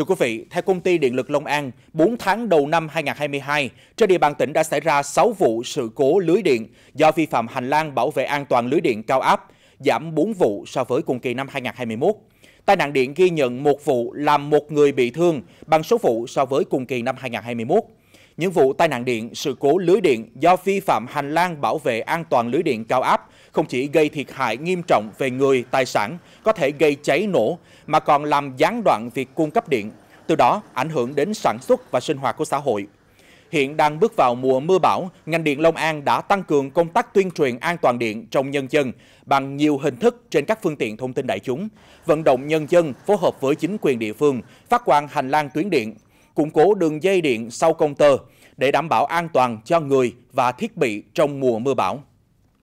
Thưa quý vị, theo công ty Điện lực Long An, 4 tháng đầu năm 2022, trên địa bàn tỉnh đã xảy ra 6 vụ sự cố lưới điện do vi phạm hành lang bảo vệ an toàn lưới điện cao áp, giảm 4 vụ so với cùng kỳ năm 2021. Tai nạn điện ghi nhận một vụ làm một người bị thương bằng số vụ so với cùng kỳ năm 2021. Những vụ tai nạn điện, sự cố lưới điện do vi phạm hành lang bảo vệ an toàn lưới điện cao áp không chỉ gây thiệt hại nghiêm trọng về người, tài sản, có thể gây cháy nổ, mà còn làm gián đoạn việc cung cấp điện, từ đó ảnh hưởng đến sản xuất và sinh hoạt của xã hội. Hiện đang bước vào mùa mưa bão, ngành điện Long An đã tăng cường công tác tuyên truyền an toàn điện trong nhân dân bằng nhiều hình thức trên các phương tiện thông tin đại chúng, vận động nhân dân phối hợp với chính quyền địa phương, phát quang hành lang tuyến điện, củng cố đường dây điện sau công tơ để đảm bảo an toàn cho người và thiết bị trong mùa mưa bão.